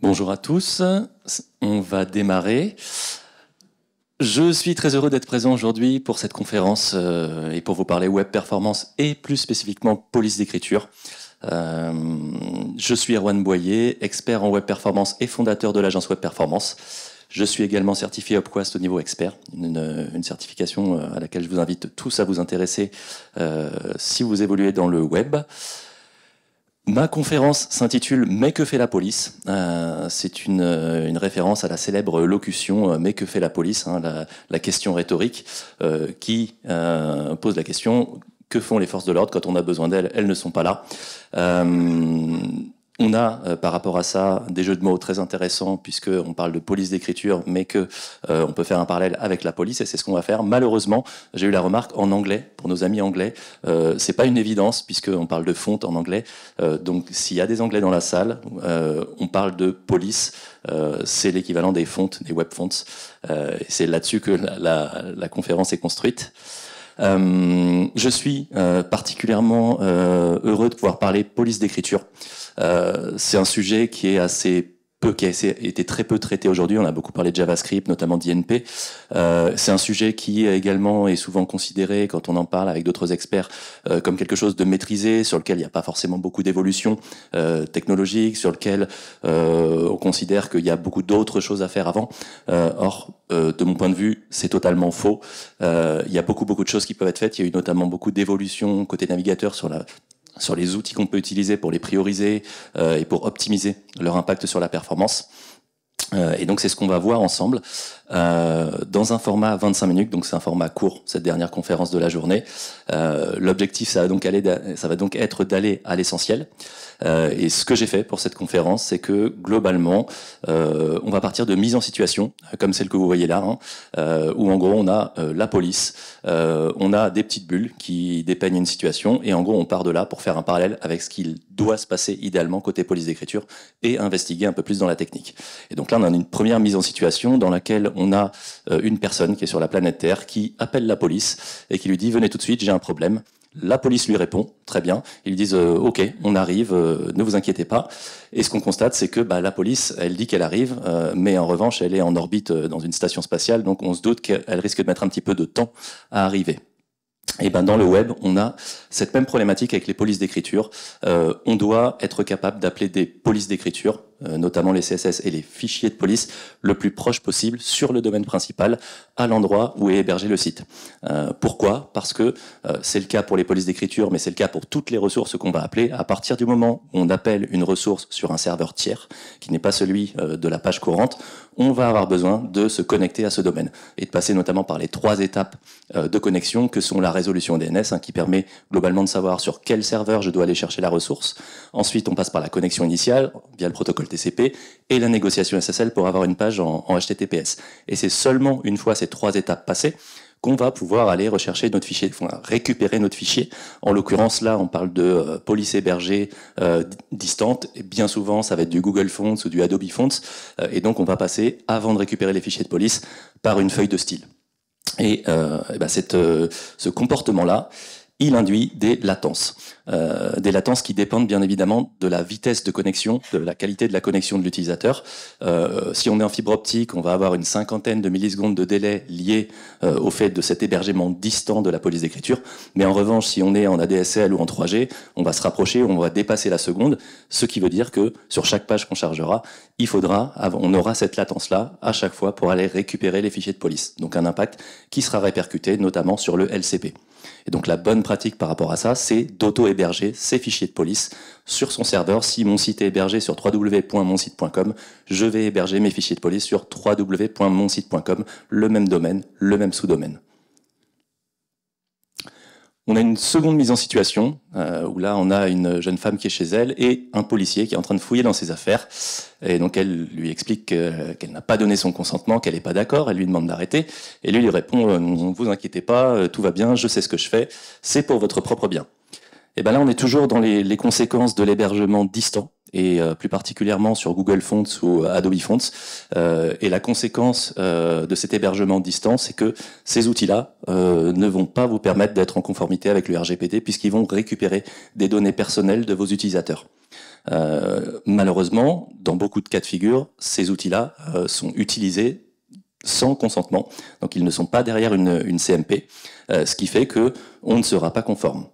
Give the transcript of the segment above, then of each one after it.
Bonjour à tous, on va démarrer. Je suis très heureux d'être présent aujourd'hui pour cette conférence euh, et pour vous parler web performance et plus spécifiquement police d'écriture. Euh, je suis Erwan Boyer, expert en web performance et fondateur de l'agence web performance. Je suis également certifié OpQuest au niveau expert, une, certification euh, à laquelle je vous invite tous à vous intéresser si vous évoluez dans le web. Ma conférence s'intitule Mais que fait la police euh, C'est euh, une, référence à la célèbre locution euh, Mais que fait la police hein la, question rhétorique qui pose la question Que font les forces de l'ordre quand on a besoin d'elles Elles ne sont pas là. On a euh, par rapport à ça des jeux de mots très intéressants puisque on parle de police d'écriture, mais que euh, on peut faire un parallèle avec la police et c'est ce qu'on va faire. Malheureusement, j'ai eu la remarque en anglais pour nos amis anglais, euh, c'est pas une évidence puisque on parle de fonte en anglais. Euh, donc s'il y a des anglais dans la salle, on parle de police. c'est l'équivalent des fontes, des web fonts. c'est là-dessus que la conférence est construite. Euh, je suis euh, particulièrement euh, heureux de pouvoir parler police d'écriture. c'est un sujet qui est assez peu, qui a été très peu traité aujourd'hui. On a beaucoup parlé de JavaScript, notamment d'INP. Euh, c'est un sujet qui également est souvent considéré, quand on en parle avec d'autres experts, euh, comme quelque chose de maîtrisé, sur lequel il n'y a pas forcément beaucoup d'évolution euh, technologique, sur lequel euh, on considère qu'il y a beaucoup d'autres choses à faire avant. or, de mon point de vue, c'est totalement faux. il y a beaucoup, beaucoup de choses qui peuvent être faites. Il y a eu notamment beaucoup d'évolutions côté navigateur sur la sur les outils qu'on peut utiliser pour les prioriser euh, et pour optimiser leur impact sur la performance. Euh, et donc c'est ce qu'on va voir ensemble. Euh, dans un format 25 minutes, donc c'est un format court, cette dernière conférence de la journée. Euh, L'objectif, ça, va donc aller, ça va donc être d'aller à l'essentiel. Euh, et ce que j'ai fait pour cette conférence, c'est que globalement, euh, on va partir de mise en situation, comme celle que vous voyez là, hein, euh, où en gros on a la police, on a des petites bulles qui dépeignent une situation, et en gros on part de là pour faire un parallèle avec ce qu'il doit se passer idéalement côté police d'écriture et investiguer un peu plus dans la technique. Et donc là, on a une première mise en situation dans laquelle on a euh, une personne qui est sur la planète Terre qui appelle la police et qui lui dit venez tout de suite, j'ai un problème. La police lui répond, très bien. Ils disent euh, OK, on arrive, euh, ne vous inquiétez pas. Et ce qu'on constate, c'est que bah, la police, elle dit qu'elle arrive, mais en revanche, elle est en orbite dans une station spatiale, donc on se doute qu'elle risque de mettre un petit peu de temps à arriver. Et ben dans le web, on a cette même problématique avec les polices d'écriture. on doit être capable d'appeler des polices d'écriture euh, notamment les CSS et les fichiers de police, le plus proche possible sur le domaine principal, à l'endroit où est hébergé le site. Euh, pourquoi Parce que euh, c'est le cas pour les polices d'écriture, mais c'est le cas pour toutes les ressources qu'on va appeler. À partir du moment où on appelle une ressource sur un serveur tiers, qui n'est pas celui de la page courante, on va avoir besoin de se connecter à ce domaine et de passer notamment par les trois étapes de connexion que sont la résolution DNS, hein, qui permet globalement de savoir sur quel serveur je dois aller chercher la ressource. Ensuite, on passe par la connexion initiale via le protocole TCP et la négociation SSL pour avoir une page en, HTTPS. Et c'est seulement une fois ces trois étapes passées qu'on va pouvoir aller rechercher notre fichier, récupérer notre fichier. En l'occurrence, là, on parle de euh, police hébergée euh, distante, et bien souvent, ça va être du Google Fonts ou du Adobe Fonts, euh, et donc on va passer, avant de récupérer les fichiers de police, par une feuille de style. Et, eh ben, cette, ce comportement-là, il induit des latences. Euh, des latences qui dépendent bien évidemment de la vitesse de connexion, de la qualité de la connexion de l'utilisateur. Euh, si on est en fibre optique, on va avoir une cinquantaine de millisecondes de délai lié euh, au fait de cet hébergement distant de la police d'écriture. Mais en revanche, si on est en ADSL ou en 3G, on va se rapprocher, on va dépasser la seconde, ce qui veut dire que sur chaque page qu'on chargera, il faudra, on aura cette latence-là à chaque fois pour aller récupérer les fichiers de police. Donc un impact qui sera répercuté notamment sur le LCP. Et donc la bonne pratique par rapport à ça, c'est d'auto-héberger ses fichiers de police sur son serveur. Si mon site est hébergé sur www.monsite.com, je vais héberger mes fichiers de police sur www.monsite.com, le même domaine, le même sous-domaine. On a une seconde mise en situation, euh, où là, on a une jeune femme qui est chez elle et un policier qui est en train de fouiller dans ses affaires. Et donc, elle lui explique qu'elle n'a pas donné son consentement, qu'elle n'est pas d'accord. Elle lui demande d'arrêter. Et lui, il répond euh, Ne vous inquiétez pas, euh, tout va bien, je sais ce que je fais, c'est pour votre propre bien. Et bien là, on est toujours dans les conséquences de l'hébergement distant et euh, plus particulièrement sur Google Fonts ou euh, Adobe Fonts. Euh, et la conséquence de cet hébergement de distance, c'est que ces outils-là ne vont pas vous permettre d'être en conformité avec le RGPD puisqu'ils vont récupérer des données personnelles de vos utilisateurs. malheureusement, dans beaucoup de cas de figure, ces outils-là sont utilisés sans consentement, donc ils ne sont pas derrière une, CMP, ce qui fait que on ne sera pas conforme.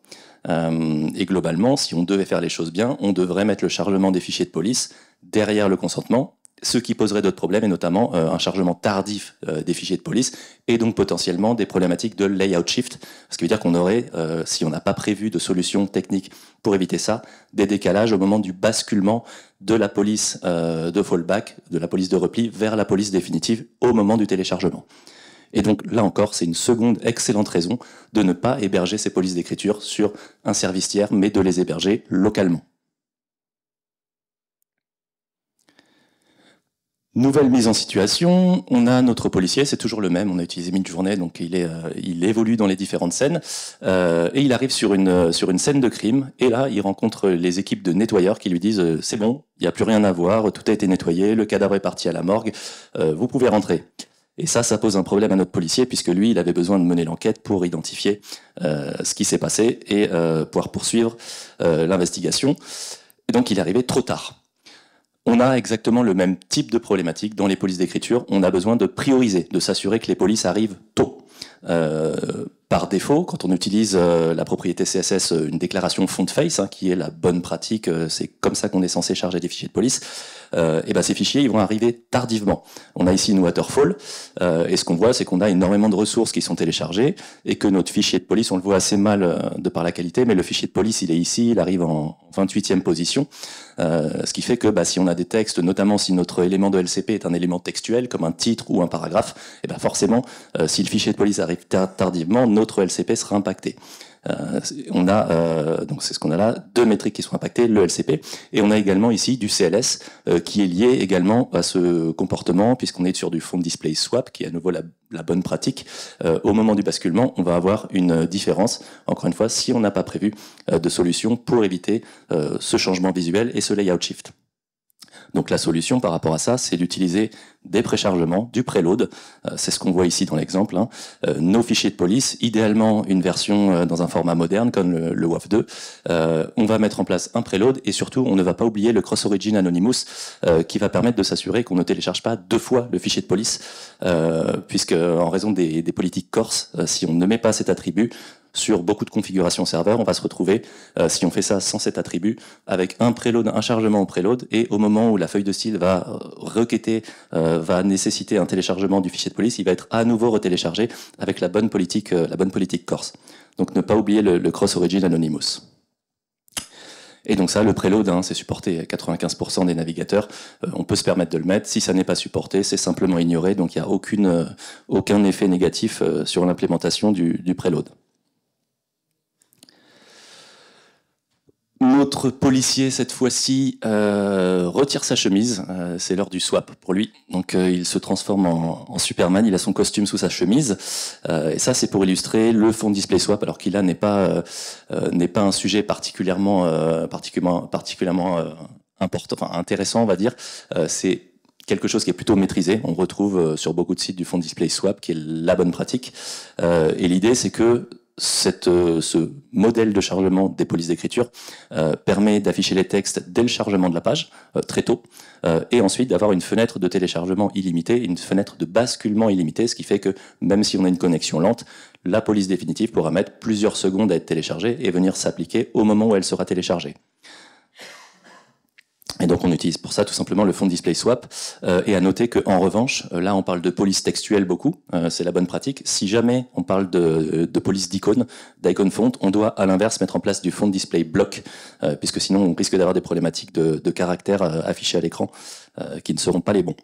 Euh, et globalement, si on devait faire les choses bien, on devrait mettre le chargement des fichiers de police derrière le consentement, ce qui poserait d'autres problèmes, et notamment euh, un chargement tardif euh, des fichiers de police, et donc potentiellement des problématiques de layout shift, ce qui veut dire qu'on aurait, si on n'a pas prévu de solution technique pour éviter ça, des décalages au moment du basculement de la police de fallback, de la police de repli, vers la police définitive au moment du téléchargement. Et donc là encore, c'est une seconde excellente raison de ne pas héberger ces polices d'écriture sur un service tiers, mais de les héberger localement. Nouvelle mise en situation, on a notre policier, c'est toujours le même, on a utilisé mi-journée, donc euh, il, évolue dans les différentes scènes, euh, et il arrive euh, sur une, scène de crime, et là il rencontre les équipes de nettoyeurs qui lui disent c'est bon, il n'y a plus rien à voir, tout a été nettoyé, le cadavre est parti à la morgue, vous pouvez rentrer ». Et ça, ça pose un problème à notre policier, puisque lui, il avait besoin de mener l'enquête pour identifier euh, ce qui s'est passé et euh, pouvoir poursuivre euh, l'investigation. Et donc, il est arrivé trop tard. On a exactement le même type de problématique dans les polices d'écriture. On a besoin de prioriser, de s'assurer que les polices arrivent tôt par défaut, quand on utilise euh, la propriété CSS, euh, une déclaration font face, hein, qui est la bonne pratique, euh, c'est comme ça qu'on est censé charger des fichiers de police, et ben ces fichiers ils vont arriver tardivement. On a ici une waterfall, et ce qu'on voit c'est qu'on a énormément de ressources qui sont téléchargées, et que notre fichier de police, on le voit assez mal de par la qualité, mais le fichier de police il est ici, il arrive en 28e position, ce qui fait que bah, si on a des textes, notamment si notre élément de LCP est un élément textuel, comme un titre ou un paragraphe, et ben forcément, si le fichier de police arrive tardivement, LCP sera impacté. Euh, on a euh, donc c'est ce qu'on a là deux métriques qui sont impactées le LCP et on a également ici du CLS euh, qui est lié également à ce comportement puisqu'on est sur du font display swap qui est à nouveau la bonne pratique au moment du basculement on va avoir une différence encore une fois si on n'a pas prévu de solution pour éviter ce changement visuel et ce layout shift. Donc la solution par rapport à ça, c'est d'utiliser des préchargements, du préload, euh, c'est ce qu'on voit ici dans l'exemple, hein. euh, nos fichiers de police, idéalement une version euh, dans un format moderne comme le, WAF2, on va mettre en place un préload et surtout on ne va pas oublier le cross-origin anonymous qui va permettre de s'assurer qu'on ne télécharge pas deux fois le fichier de police, puisque en raison des, des politiques corses, si on ne met pas cet attribut, sur beaucoup de configurations serveurs, on va se retrouver, euh, si on fait ça sans cet attribut, avec un préload, un chargement au préload, et au moment où la feuille de style va euh, requêter, euh, va nécessiter un téléchargement du fichier de police, il va être à nouveau retéléchargé avec la bonne politique, la bonne politique corse. Donc ne pas oublier le, cross-origin anonymous. Et donc ça, le préload, hein, c'est supporté à 95% des navigateurs. on peut se permettre de le mettre. Si ça n'est pas supporté, c'est simplement ignoré. Donc il n'y a aucune, aucun effet négatif sur l'implémentation du, du préload. Notre policier, cette fois-ci, euh, retire sa chemise. Euh, c'est l'heure du swap pour lui. Donc euh, il se transforme en, Superman, il a son costume sous sa chemise. et ça, c'est pour illustrer le fond display swap, alors qu'il n'est pas, n'est pas un sujet particulièrement, particulièrement, particulièrement important, intéressant, on va dire. c'est quelque chose qui est plutôt maîtrisé. On retrouve sur beaucoup de sites du fond display swap, qui est la bonne pratique. et l'idée, c'est que euh, ce modèle de chargement des polices d'écriture euh, permet d'afficher les textes dès le chargement de la page, euh, très tôt, et ensuite d'avoir une fenêtre de téléchargement illimitée, une fenêtre de basculement illimitée, ce qui fait que même si on a une connexion lente, la police définitive pourra mettre plusieurs secondes à être téléchargée et venir s'appliquer au moment où elle sera téléchargée. Et donc on utilise pour ça tout simplement le fond display swap. Euh, et à noter qu'en revanche, euh, là on parle de police textuelle beaucoup, euh, c'est la bonne pratique. Si jamais on parle de, police d'icône, d'icône font, on doit à l'inverse mettre en place du font display block, puisque sinon on risque d'avoir des problématiques de, de caractères affichés à l'écran qui ne seront pas les bons.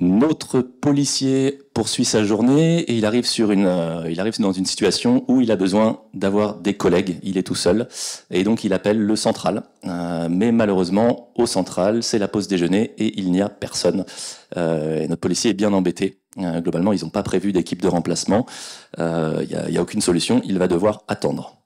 notre policier poursuit sa journée et il arrive, sur une, euh, il arrive dans une situation où il a besoin d'avoir des collègues. Il est tout seul et donc il appelle le central. Euh, mais malheureusement, au central, c'est la pause déjeuner et il n'y a personne. Euh, notre policier est bien embêté. globalement, ils n'ont pas prévu d'équipe de remplacement. Il n'y a aucune solution. Il va devoir attendre.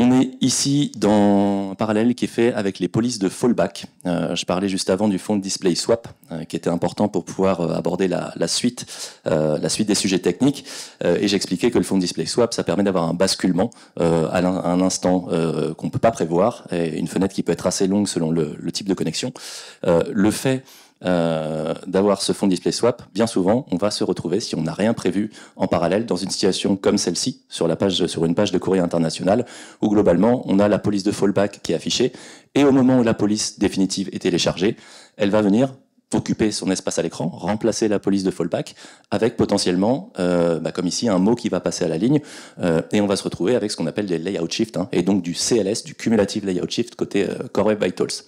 On est ici dans un parallèle qui est fait avec les polices de fallback. Euh, je parlais juste avant du fond de display swap, euh, qui était important pour pouvoir euh, aborder la, suite, la suite des sujets techniques. et j'expliquais que le fond de display swap, ça permet d'avoir un basculement à, un, instant qu'on ne peut pas prévoir, et une fenêtre qui peut être assez longue selon le, le type de connexion. le fait euh, d'avoir ce fond display swap, bien souvent, on va se retrouver, si on n'a rien prévu en parallèle, dans une situation comme celle-ci, sur, une page de courrier international, où globalement, on a la police de fallback qui est affichée, et au moment où la police définitive est téléchargée, elle va venir occuper son espace à l'écran, remplacer la police de fallback avec potentiellement, euh, bah, comme ici, un mot qui va passer à la ligne euh, et on va se retrouver avec ce qu'on appelle des layout shift hein, et donc du CLS, du cumulative layout shift côté Core Web Vitals.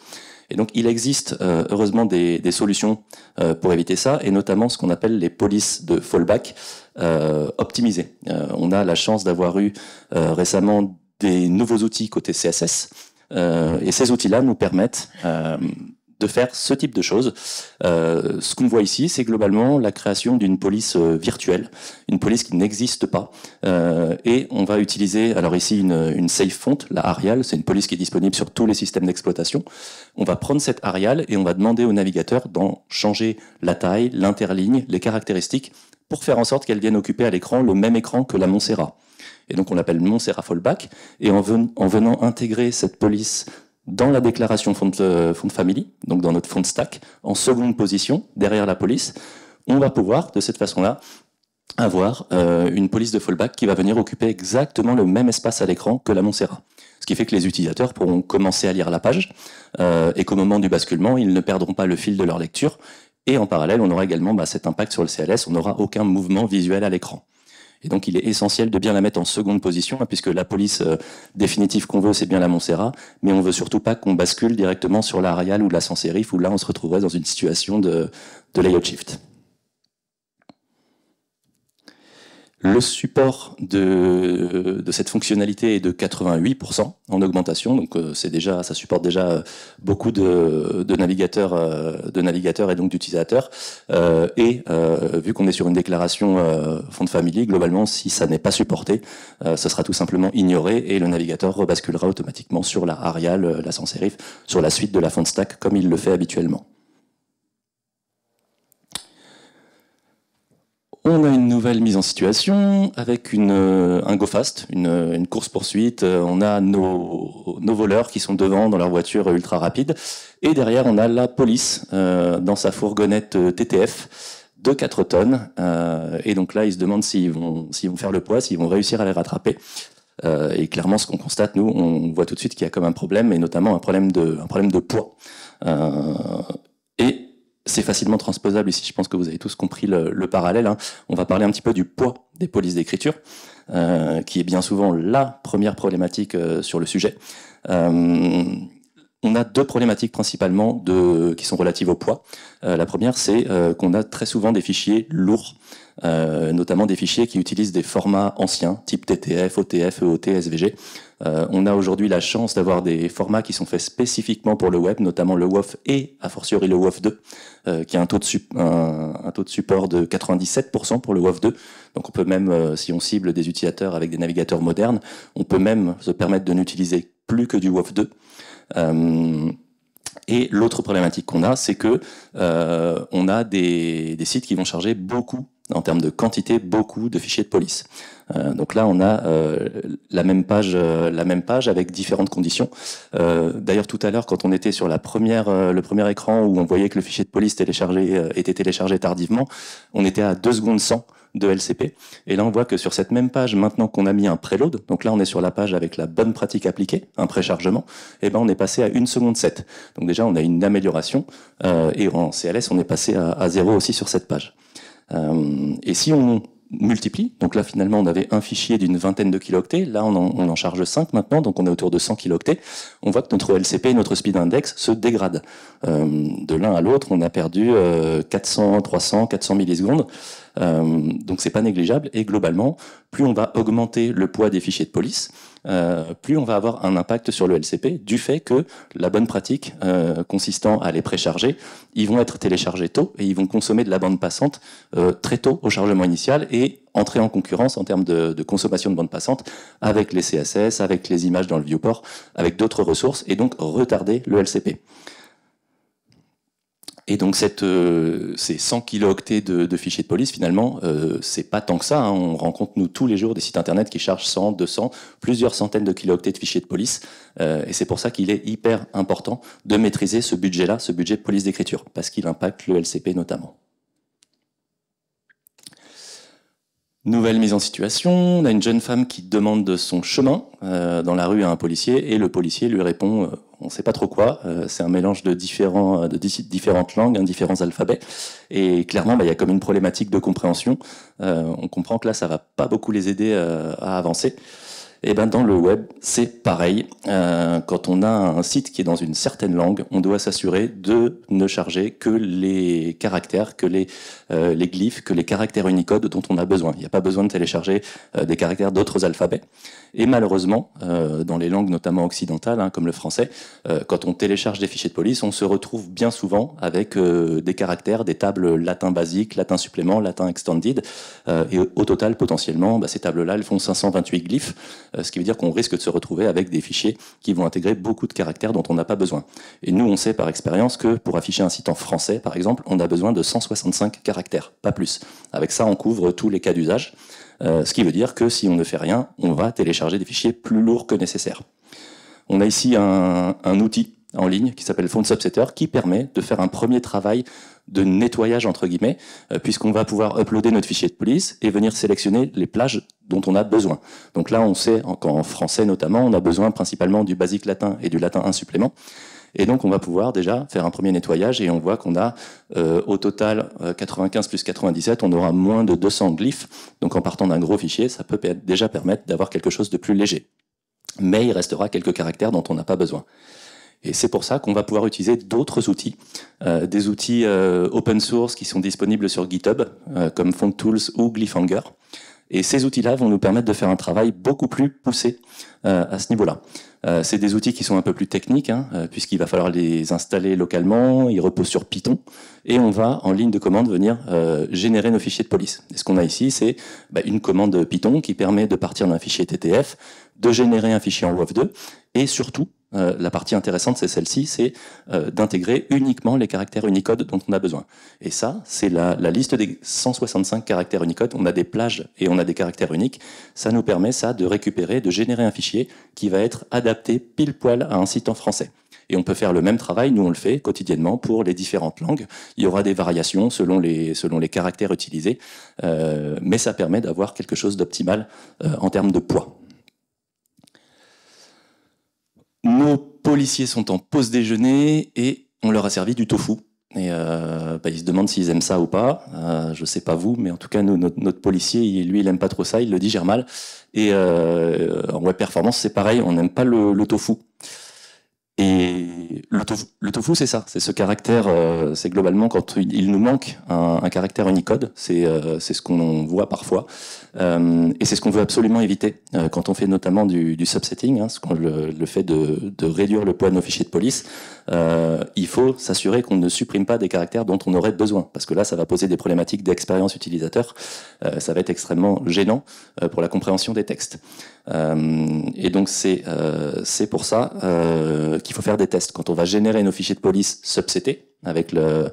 Et donc, il existe euh, heureusement des, solutions euh, pour éviter ça, et notamment ce qu'on appelle les polices de fallback euh, optimisées. Euh, on a la chance d'avoir eu récemment des nouveaux outils côté CSS, et ces outils-là nous permettent de faire ce type de choses. Euh, ce qu'on voit ici, c'est globalement la création d'une police euh, virtuelle, une police qui n'existe pas. Euh, et on va utiliser, alors ici, une, safe font, la Arial, c'est une police qui est disponible sur tous les systèmes d'exploitation. On va prendre cette Arial et on va demander au navigateur d'en changer la taille, l'interligne, les caractéristiques, pour faire en sorte qu'elle vienne occuper à l'écran le même écran que la Montserrat. Et donc on l'appelle Montserrat Fallback. Et en, en venant intégrer cette police dans la déclaration fonds euh, de, family, donc dans notre fond stack, en seconde position, derrière la police, on va pouvoir, de cette façon-là, avoir euh, une police de fallback qui va venir occuper exactement le même espace à l'écran que la Montserrat. Ce qui fait que les utilisateurs pourront commencer à lire la page euh, et qu'au moment du basculement, ils ne perdront pas le fil de leur lecture. Et en parallèle, on aura également bah, cet impact sur le CLS, on n'aura aucun mouvement visuel à l'écran. Et donc, il est essentiel de bien la mettre en seconde position, hein, puisque la police euh, définitive qu'on veut, c'est bien la Montserrat, mais on veut surtout pas qu'on bascule directement sur la Arial ou la sans où là, on se retrouverait dans une situation de, de layout shift. Le support de, de, cette fonctionnalité est de 88% en augmentation, donc euh, c'est déjà, ça supporte déjà euh, beaucoup de, navigateurs, euh, de et donc d'utilisateurs. et vu qu'on est sur une déclaration euh, de famille, globalement, si ça n'est pas supporté, ça sera tout simplement ignoré et le navigateur rebasculera automatiquement sur la Arial, la sans serif, sur la suite de la font stack comme il le fait habituellement. On a une nouvelle mise en situation avec euh, un go fast, une, euh, course poursuite. Euh, on a nos, voleurs qui sont devant dans leur voiture ultra rapide. Et derrière, on a la police dans sa fourgonnette TTF de 4 tonnes. et donc là, ils se demandent s'ils vont, vont faire le poids, s'ils vont réussir à les rattraper. et clairement, ce qu'on constate, nous, on voit tout de suite qu'il y a comme un problème, et notamment un problème de, poids. C'est facilement transposable ici, je pense que vous avez tous compris le, parallèle. Hein, on va parler un petit peu du poids des polices d'écriture, euh, qui est bien souvent la première problématique euh, sur le sujet. Euh, on a deux problématiques principalement qui sont relatives au poids. la première, c'est qu'on a très souvent des fichiers lourds euh, notamment des fichiers qui utilisent des formats anciens, type TTF, OTF, EOT, SVG. Euh, on a aujourd'hui la chance d'avoir des formats qui sont faits spécifiquement pour le web, notamment le WOF et, a fortiori, le WOF 2, euh, qui a un taux, de support de 97% pour le WOF 2. Donc on peut même, si on cible des utilisateurs avec des navigateurs modernes, on peut même se permettre de n'utiliser plus que du WOF 2. Et l'autre problématique qu'on a, c'est que on a des, sites qui vont charger beaucoup en termes de quantité, beaucoup de fichiers de police. Euh, donc là, on a euh, la même page, euh, la même page avec différentes conditions. D'ailleurs, tout à l'heure, quand on était sur la première, le premier écran où on voyait que le fichier de police téléchargé était téléchargé tardivement, on était à 2 secondes 100 de LCP. Et là, on voit que sur cette même page, maintenant qu'on a mis un préload, donc là, on est sur la page avec la bonne pratique appliquée, un préchargement, et eh ben, on est passé à 1 seconde 7. Donc déjà, on a une amélioration, et en CLS, on est passé à, à 0 aussi sur cette page. Euh, et si on multiplie, donc là finalement on avait un fichier d'une vingtaine de kiloctets là on en, charge 5 maintenant, donc on est autour de 100 kiloctets on voit que notre LCP et notre speed index se dégradent. Euh, de l'un à l'autre, on a perdu 400, 300, 400 millisecondes. Euh, donc c'est pas négligeable. Et globalement, plus on va augmenter le poids des fichiers de police, euh, plus on va avoir un impact sur le LCP du fait que la bonne pratique euh, consistant à les précharger, ils vont être téléchargés tôt et ils vont consommer de la bande passante très tôt au chargement initial et entrer en concurrence en termes de, de, consommation de bande passante avec les CSS, avec les images dans le viewport, avec d'autres ressources et donc retarder le LCP. Et donc cette, euh, ces 100 kilooctets de, de, fichiers de police, finalement, euh, c'est pas tant que ça. Hein. On rencontre, nous, tous les jours des sites Internet qui chargent 100, 200, plusieurs centaines de kilooctets de fichiers de police. Euh, et c'est pour ça qu'il est hyper important de maîtriser ce budget-là, ce budget de police d'écriture, parce qu'il impacte le LCP notamment. Nouvelle mise en situation, on a une jeune femme qui demande de son chemin euh, dans la rue à un policier et le policier lui répond euh, on ne sait pas trop quoi, euh, c'est un mélange de, différents, de différentes langues, hein, différents alphabets et clairement bah, il y a comme une problématique de compréhension. on comprend que là ça va pas beaucoup les aider à avancer. Et eh ben dans le web, c'est pareil. Euh, quand on a un site qui est dans une certaine langue, on doit s'assurer de ne charger que les caractères, que les, euh, les glyphes, que les caractères Unicode dont on a besoin. Il n'y a pas besoin de télécharger euh, des caractères d'autres alphabets. Et malheureusement, dans les langues notamment occidentales, hein, comme le français, quand on télécharge des fichiers de police, on se retrouve bien souvent avec des caractères, des tables latin basique, latin supplément, latin extended. et au total, potentiellement, bah, ces tables-là, elles font 528 glyphes. Euh, ce qui veut dire qu'on risque de se retrouver avec des fichiers qui vont intégrer beaucoup de caractères dont on n'a pas besoin. Et nous, on sait par expérience que pour afficher un site en français, par exemple, on a besoin de 165 caractères, pas plus. Avec ça, on couvre tous les cas d'usage, euh, ce qui veut dire que si on ne fait rien, on va télécharger des fichiers plus lourds que nécessaire. On a ici un, un outil en ligne qui s'appelle subsetter qui permet de faire un premier travail de nettoyage entre guillemets euh, puisqu'on va pouvoir uploader notre fichier de police et venir sélectionner les plages dont on a besoin. Donc là on sait qu'en français notamment on a besoin principalement du basique latin et du latin 1 supplément. Et donc, on va pouvoir déjà faire un premier nettoyage et on voit qu'on a euh, au total 95 euh, plus 97, on aura moins de 200 glyphes. Donc, en partant d'un gros fichier, ça peut déjà permettre d'avoir quelque chose de plus léger. Mais il restera quelques caractères dont on n'a pas besoin. Et c'est pour ça qu'on va pouvoir utiliser d'autres outils, euh, des outils euh, open source qui sont disponibles sur GitHub, euh, comme FontTools ou Glyphanger. Et ces outils-là vont nous permettre de faire un travail beaucoup plus poussé à ce niveau-là. c'est des outils qui sont un peu plus techniques, hein, puisqu'il va falloir les installer localement, ils reposent sur Python, et on va, en ligne de commande, venir générer nos fichiers de police. Et ce qu'on a ici, c'est bah, une commande Python qui permet de partir d'un fichier TTF, de générer un fichier en woff 2 et surtout euh, la partie intéressante, c'est celle-ci, c'est euh, d'intégrer uniquement les caractères Unicode dont on a besoin. Et ça, c'est la, la, liste des 165 caractères Unicode. On a des plages et on a des caractères uniques. Ça nous permet, ça, de récupérer, de générer un fichier qui va être adapté pile poil à un site en français. Et on peut faire le même travail, nous on le fait quotidiennement pour les différentes langues. Il y aura des variations selon les, selon les caractères utilisés, euh, mais ça permet d'avoir quelque chose d'optimal en termes de poids nos policiers sont en pause déjeuner et on leur a servi du tofu. Et euh, bah, ils se demandent s'ils aiment ça ou pas. Euh, je sais pas vous, mais en tout cas, notre, policier, lui, il aime pas trop ça, il le digère mal. Et euh, en web performance, c'est pareil, on n'aime pas le tofu. Et hmm. le tofu, c'est ça, c'est ce caractère, euh, c'est globalement quand il, nous manque un, caractère unicode, euh, c'est ce qu'on voit parfois, euh, et c'est ce qu'on veut absolument éviter quand on fait notamment du, subsetting, hein, le, fait de, réduire le poids de nos fichiers de police, il faut s'assurer qu'on ne supprime pas des caractères dont on aurait besoin, parce que là ça va poser des problématiques d'expérience utilisateur, ça va être extrêmement gênant pour la compréhension des textes. Euh, et donc c'est euh, pour ça euh, qu'il faut faire des tests. Quand on va générer nos fichiers de police subsetés, avec le,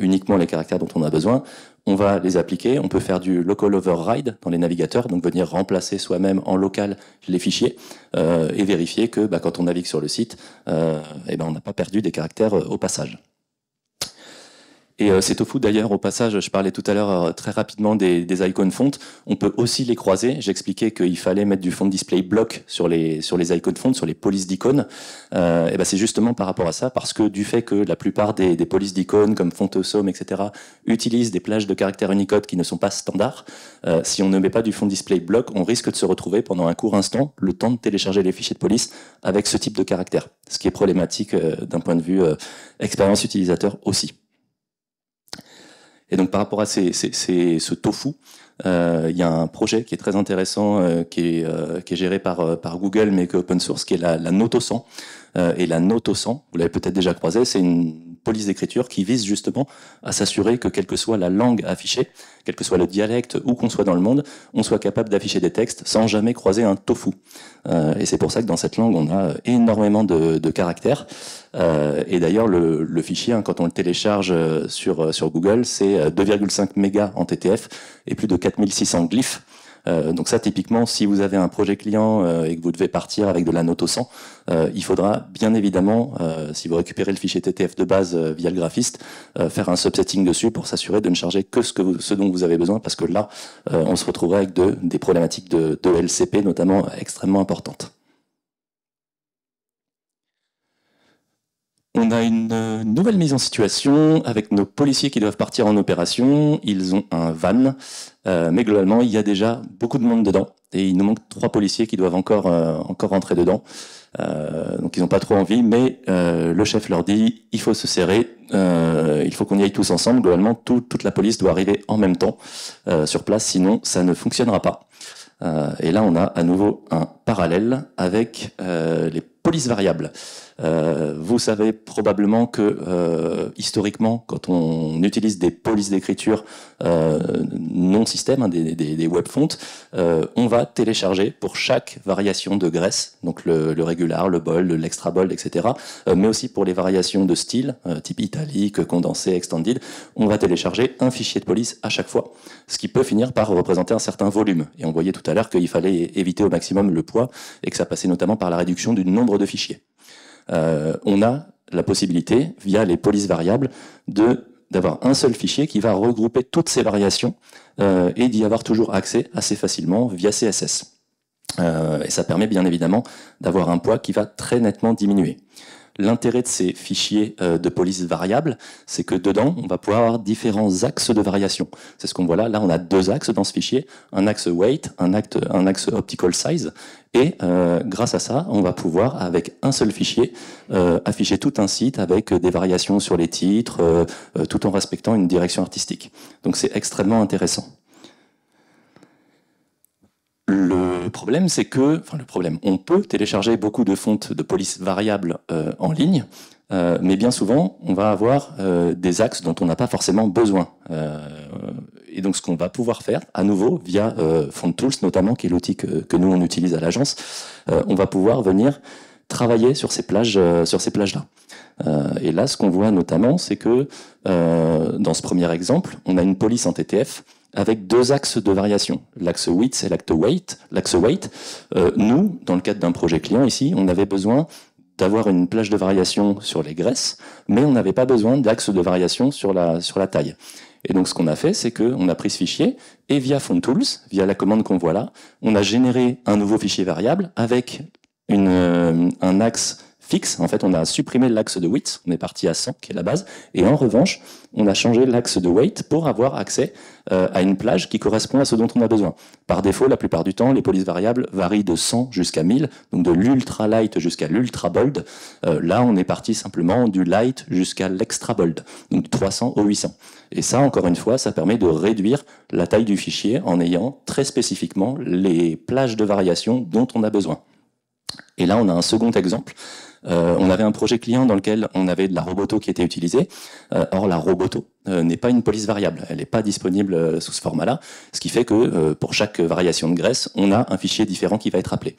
uniquement les caractères dont on a besoin, on va les appliquer, on peut faire du local override dans les navigateurs, donc venir remplacer soi-même en local les fichiers et vérifier que bah, quand on navigue sur le site, et eh ben, on n'a pas perdu des caractères au passage. Et euh, au au d'ailleurs, au passage, je parlais tout à l'heure euh, très rapidement des, des icônes fontes. On peut aussi les croiser. J'expliquais qu'il fallait mettre du font display block sur les, sur les icônes fontes, sur les polices d'icônes. Euh, et ben c'est justement par rapport à ça, parce que du fait que la plupart des, polices d'icônes, comme Fontosome, etc., utilisent des plages de caractères Unicode qui ne sont pas standards, si on ne met pas du font display block, on risque de se retrouver pendant un court instant le temps de télécharger les fichiers de police avec ce type de caractère, ce qui est problématique d'un point de vue expérience utilisateur aussi. Et donc par rapport à ce tofu, euh, il y a un projet qui est très intéressant, euh, euh, qui, est, géré par, par Google, mais que open source, qui est la, la Notosan. et la Notosan, vous l'avez peut-être déjà croisé, c'est une police d'écriture qui vise justement à s'assurer que quelle que soit la langue affichée, quel que soit le dialecte, où qu'on soit dans le monde, on soit capable d'afficher des textes sans jamais croiser un tofu. Euh, et c'est pour ça que dans cette langue, on a énormément de, caractères. Euh, et d'ailleurs, le, fichier, hein, quand on le télécharge euh, sur, sur Google, c'est 2,5 mégas en TTF et plus de 4600 glyphes. Euh, donc ça, typiquement, si vous avez un projet client euh, et que vous devez partir avec de la note au 100, euh, il faudra bien évidemment, si vous récupérez le fichier TTF de base via le graphiste, faire un subsetting dessus pour s'assurer de ne charger que ce, dont vous avez besoin, parce que là, on se retrouverait avec des problématiques de LCP notamment extrêmement importantes. On a une euh, nouvelle mise en situation avec nos policiers qui doivent partir en opération. Ils ont un van, euh, mais globalement, il y a déjà beaucoup de monde dedans. Et il nous manque trois policiers qui doivent encore, euh, encore rentrer dedans. donc ils n'ont pas trop envie, mais le chef leur dit, il faut se serrer, il faut qu'on y aille tous ensemble. Globalement, toute la police doit arriver en même temps sur place, sinon ça ne fonctionnera pas. et là, on a à nouveau un parallèle avec les polices variables. Euh, vous savez probablement que euh, historiquement, quand on utilise des polices d'écriture euh, non système, hein, des, des, web fonts, on va télécharger pour chaque variation de graisse, donc le, le régular, le bold, l'extra bold, etc., mais aussi pour les variations de style, type italique, condensé, extended, on va télécharger un fichier de police à chaque fois, ce qui peut finir par représenter un certain volume. Et on voyait tout à l'heure qu'il fallait éviter au maximum le poids et que ça passait notamment par la réduction du nombre de fichiers. Euh, on a la possibilité, via les polices variables, de d'avoir un seul fichier qui va regrouper toutes ces variations euh, et d'y avoir toujours accès assez facilement via CSS. Euh, et ça permet bien évidemment d'avoir un poids qui va très nettement diminuer. L'intérêt de ces fichiers euh, de police variable, c'est que dedans, on va pouvoir avoir différents axes de variation. C'est ce qu'on voit là. Là, on a deux axes dans ce fichier, un axe weight, un, axe, un axe optical size. Et euh, grâce à ça, on va pouvoir, avec un seul fichier, euh, afficher tout un site avec des variations sur les titres, tout en respectant une direction artistique. Donc c'est extrêmement intéressant. Le problème, c'est que, enfin le problème, on peut télécharger beaucoup de fontes de police variables euh, en ligne, euh, mais bien souvent, on va avoir euh, des axes dont on n'a pas forcément besoin. et donc, ce qu'on va pouvoir faire, à nouveau, via Font Tools notamment, qui est l'outil que, que, nous on utilise à l'agence, on va pouvoir venir travailler sur ces plages, sur ces plages-là. et là, ce qu'on voit notamment, c'est que dans ce premier exemple, on a une police en TTF avec deux axes de variation, l'axe width et l'axe weight. L'axe weight, euh, nous, dans le cadre d'un projet client ici, on avait besoin d'avoir une plage de variation sur les graisses, mais on n'avait pas besoin d'axe de variation sur la, sur la taille. Et donc ce qu'on a fait, c'est qu'on a pris ce fichier et via FontTools, via la commande qu'on voit là, on a généré un nouveau fichier variable avec euh, un axe en fait, on a supprimé l'axe de width, on est parti à 100, qui est la base. Et en revanche, on a changé l'axe de weight pour avoir accès euh, à une plage qui correspond à ce dont on a besoin. Par défaut, la plupart du temps, les polices variables varient de 100 jusqu'à 1000, donc de l'ultra light jusqu'à l'ultra bold. Euh, là, on est parti simplement du light jusqu'à l'extra bold, donc 300 au 800. Et ça, encore une fois, ça permet de réduire la taille du fichier en ayant très spécifiquement les plages de variation dont on a besoin. Et là, on a un second exemple euh, on avait un projet client dans lequel on avait de la roboto qui était utilisée. Euh, or, la roboto, euh, n'est pas une police variable, elle n'est pas disponible euh, sous ce format-là, ce qui fait que euh, pour chaque variation de graisse, on a un fichier différent qui va être appelé.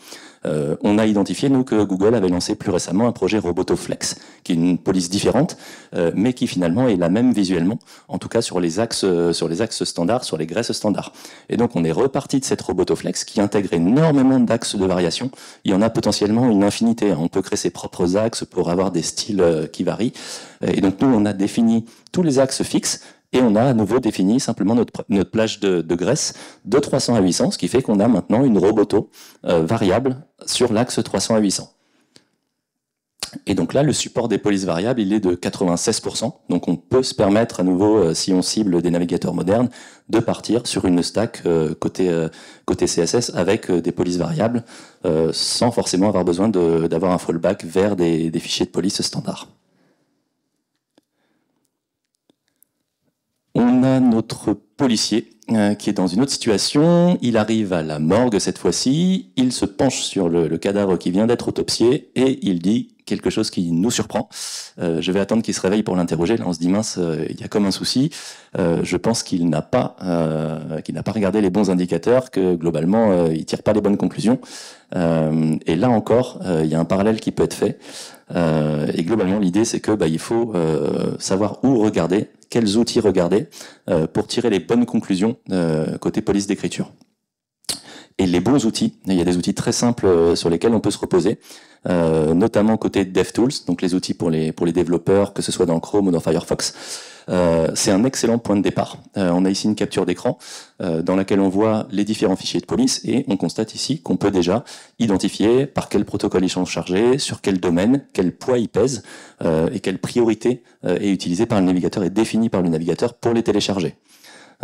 on a identifié, nous, que Google avait lancé plus récemment un projet RobotoFlex, qui est une police différente, mais qui finalement est la même visuellement, en tout cas sur les axes, sur les axes standards, sur les graisses standards. Et donc on est reparti de cette RobotoFlex qui intègre énormément d'axes de variation. Il y en a potentiellement une infinité. On peut créer ses propres axes pour avoir des styles qui varient. Et donc nous, on a défini tous les axes fixes et on a à nouveau défini simplement notre, plage de, graisse de 300 à 800, ce qui fait qu'on a maintenant une roboto euh, variable sur l'axe 300 à 800. Et donc là, le support des polices variables, il est de 96%. Donc on peut se permettre à nouveau, euh, si on cible des navigateurs modernes, de partir sur une stack euh, côté, CSS avec des polices variables, sans forcément avoir besoin d'avoir un fallback vers des, des fichiers de police standards. notre policier euh, qui est dans une autre situation. Il arrive à la morgue cette fois-ci. Il se penche sur le, cadavre qui vient d'être autopsié et il dit quelque chose qui nous surprend. Euh, je vais attendre qu'il se réveille pour l'interroger. Là, on se dit mince, euh, il y a comme un souci. je pense qu'il n'a pas, qu'il n'a pas regardé les bons indicateurs, que globalement, il tire pas les bonnes conclusions. et là encore, il y a un parallèle qui peut être fait. et globalement, l'idée c'est que bah, il faut savoir où regarder quels outils regarder euh, pour tirer les bonnes conclusions euh, côté police d'écriture et les bons outils. Il y a des outils très simples euh, sur lesquels on peut se reposer, euh, notamment côté DevTools, donc les outils pour les, pour les développeurs, que ce soit dans Chrome ou dans Firefox. Euh, c'est un excellent point de départ. on a ici une capture d'écran dans laquelle on voit les différents fichiers de police et on constate ici qu'on peut déjà identifier par quel protocole ils sont chargés, sur quel domaine, quel poids ils pèsent et quelle priorité est utilisée par le navigateur et définie par le navigateur pour les télécharger.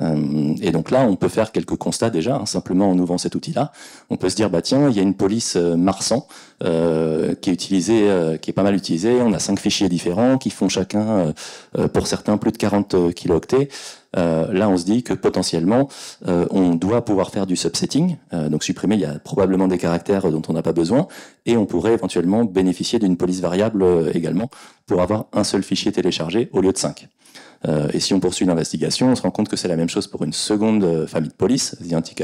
Euh, et donc là, on peut faire quelques constats déjà, hein, simplement en ouvrant cet outil-là. On peut se dire, bah tiens, il y a une police euh, Marsan euh, qui est utilisée, qui est pas mal utilisée. On a cinq fichiers différents qui font chacun, pour certains, plus de 40 kilooctets. Euh, là, on se dit que potentiellement, on doit pouvoir faire du subsetting, donc supprimer, il y a probablement des caractères dont on n'a pas besoin, et on pourrait éventuellement bénéficier d'une police variable également pour avoir un seul fichier téléchargé au lieu de cinq. Euh, et si on poursuit l'investigation, on se rend compte que c'est la même chose pour une seconde euh, famille de police, The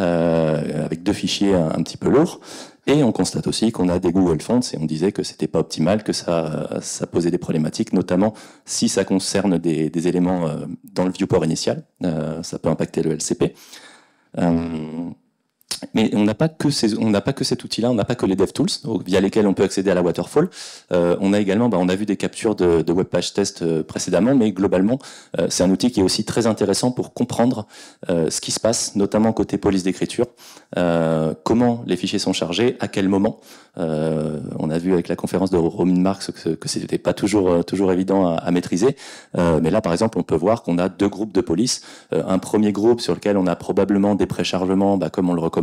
euh, avec deux fichiers un, petit peu lourds. Et on constate aussi qu'on a des Google Fonts et on disait que c'était pas optimal, que ça, ça posait des problématiques, notamment si ça concerne des, des éléments dans le viewport initial. ça peut impacter le LCP mais on n'a pas que on n'a pas que cet outil-là, on n'a pas que les dev DevTools via lesquels on peut accéder à la waterfall. Euh, on a également, bah, on a vu des captures de, de web test euh, précédemment, mais globalement, euh, c'est un outil qui est aussi très intéressant pour comprendre ce qui se passe, notamment côté police d'écriture, comment les fichiers sont chargés, à quel moment. on a vu avec la conférence de Romine Marx que, ce c'était pas toujours toujours évident à, maîtriser, mais là, par exemple, on peut voir qu'on a deux groupes de police, un premier groupe sur lequel on a probablement des préchargements, bah, comme on le reconnaît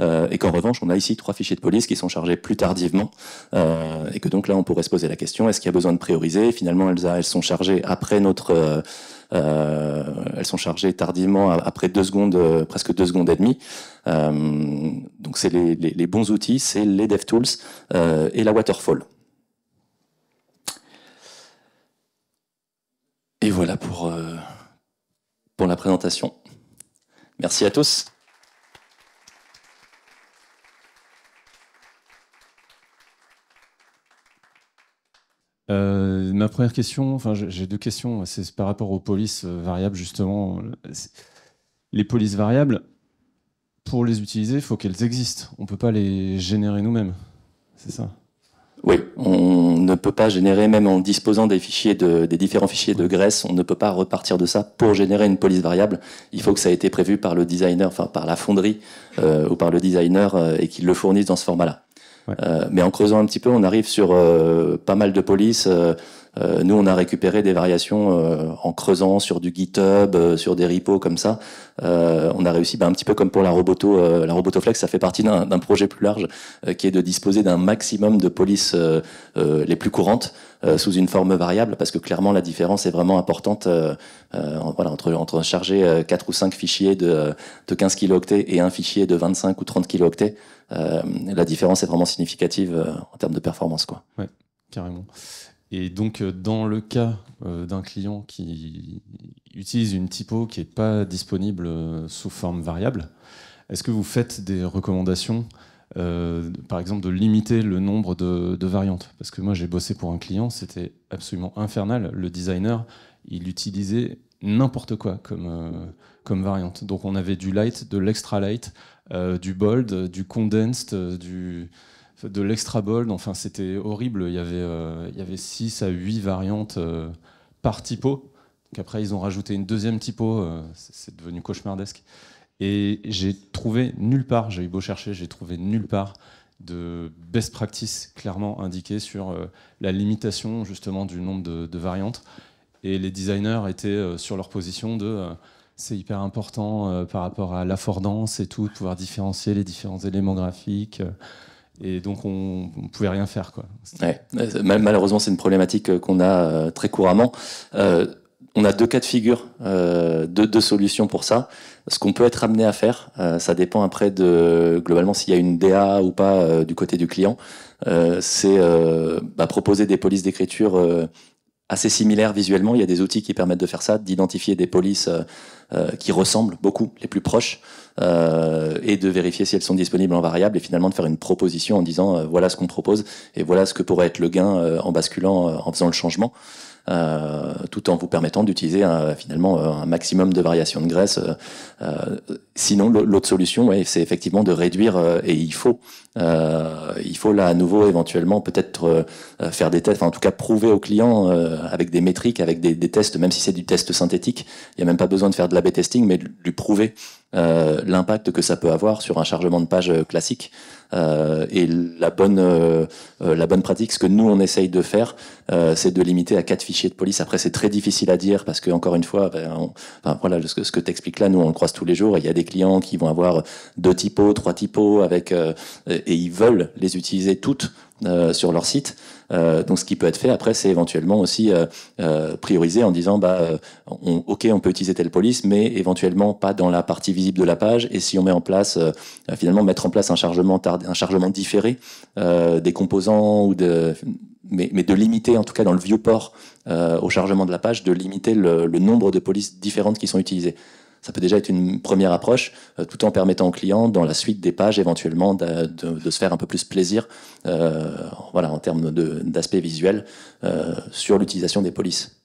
euh, et qu'en revanche, on a ici trois fichiers de police qui sont chargés plus tardivement, euh, et que donc là, on pourrait se poser la question, est-ce qu'il y a besoin de prioriser Finalement, elles, elles sont chargées après notre... Euh, elles sont chargées tardivement après deux secondes, presque deux secondes et demie. donc c'est les, bons outils, c'est les Dev DevTools et la Waterfall. Et voilà pour, pour la présentation. Merci à tous. Euh, ma première question, enfin j'ai deux questions, c'est par rapport aux polices euh, variables justement. Les polices variables, pour les utiliser, il faut qu'elles existent. On ne peut pas les générer nous-mêmes, c'est ça Oui, on ne peut pas générer, même en disposant des fichiers différents fichiers de graisse, on ne peut pas repartir de ça pour générer une police variable. Il faut que ça ait été prévu par le designer, enfin par la fonderie euh, ou par le designer et qu'il le fournisse dans ce format-là. Euh, mais en creusant un petit peu, on arrive sur euh, pas mal de polices. Euh, euh, nous, on a récupéré des variations euh, en creusant sur du GitHub, euh, sur des repos comme ça. on a réussi, bah, un petit peu comme pour la Roboto, la Robotoflex, ça fait partie d'un projet plus large qui est de disposer d'un maximum de polices les plus courantes sous une forme variable, parce que clairement la différence est vraiment importante. voilà, entre entre charger 4 ou 5 fichiers de, de 15 kilooctets et un fichier de 25 ou 30 kilooctets, la différence est vraiment significative en termes de performance, quoi. Ouais, carrément. Et donc, euh, dans le cas euh, d'un client qui utilise une typo qui n'est pas disponible euh, sous forme variable, est-ce que vous faites des recommandations, par exemple, de limiter le nombre de, variantes Parce que moi, j'ai bossé pour un client, c'était absolument infernal. Le designer, il utilisait n'importe quoi comme, comme variante. Donc, on avait du light, de l'extra light, du bold, du condensed, du de l'extra bold. Enfin, c'était horrible. Il y, avait, 6 euh, à 8 variantes euh, par typo. Donc après, ils ont rajouté une deuxième typo. Euh, c'est devenu cauchemardesque. Et j'ai trouvé nulle part, j'ai eu beau chercher, j'ai trouvé nulle part de best practice clairement indiqué sur la limitation justement du nombre de, de variantes. Et les designers étaient sur leur position de c'est hyper important par rapport à l'affordance et tout, pouvoir différencier les différents éléments graphiques et donc on, ne pouvait rien faire quoi. Euh, malheureusement, c'est une problématique euh, qu'on a euh, très couramment. on a deux cas de figure, deux, solutions pour ça. Ce qu'on peut être amené à faire, ça dépend après de globalement s'il y a une DA ou pas du côté du client. c'est bah, proposer des polices d'écriture assez similaires visuellement. Il y a des outils qui permettent de faire ça, d'identifier des polices qui ressemblent beaucoup, les plus proches. Euh, et de vérifier si elles sont disponibles en variable et finalement de faire une proposition en disant euh, voilà ce qu'on propose et voilà ce que pourrait être le gain euh, en basculant, en faisant le changement. tout en vous permettant d'utiliser finalement un maximum de variations de graisse. sinon, l'autre solution, ouais, c'est effectivement de réduire, et il faut, il faut là à nouveau éventuellement peut-être faire des tests, en tout cas prouver au client avec des métriques, avec des, tests, même si c'est du test synthétique, il n'y a même pas besoin de faire de l'A-B testing, mais de lui prouver euh, l'impact que ça peut avoir sur un chargement de page euh, classique euh, et la bonne la bonne pratique ce que nous on essaye de faire c'est de limiter à quatre fichiers de police après c'est très difficile à dire parce que encore une fois ben, voilà ce que tu expliques là nous on le croise tous les jours il y a des clients qui vont avoir deux typos trois typos avec et ils veulent les utiliser toutes sur leur site euh, donc ce qui peut être fait après, c'est éventuellement aussi euh, euh, prioriser en disant, bah, ok, on peut utiliser telle police, mais éventuellement pas dans la partie visible de la page. Et si on met en place, finalement, mettre en place un chargement, différé des composants ou de mais, de limiter, en tout cas dans le viewport euh, au chargement de la page, de limiter le nombre de polices différentes qui sont utilisées ça peut déjà être une première approche, euh, tout en permettant au client, dans la suite des pages éventuellement, de, se faire un peu plus plaisir euh, voilà, en termes d'aspect visuel euh, sur l'utilisation des polices.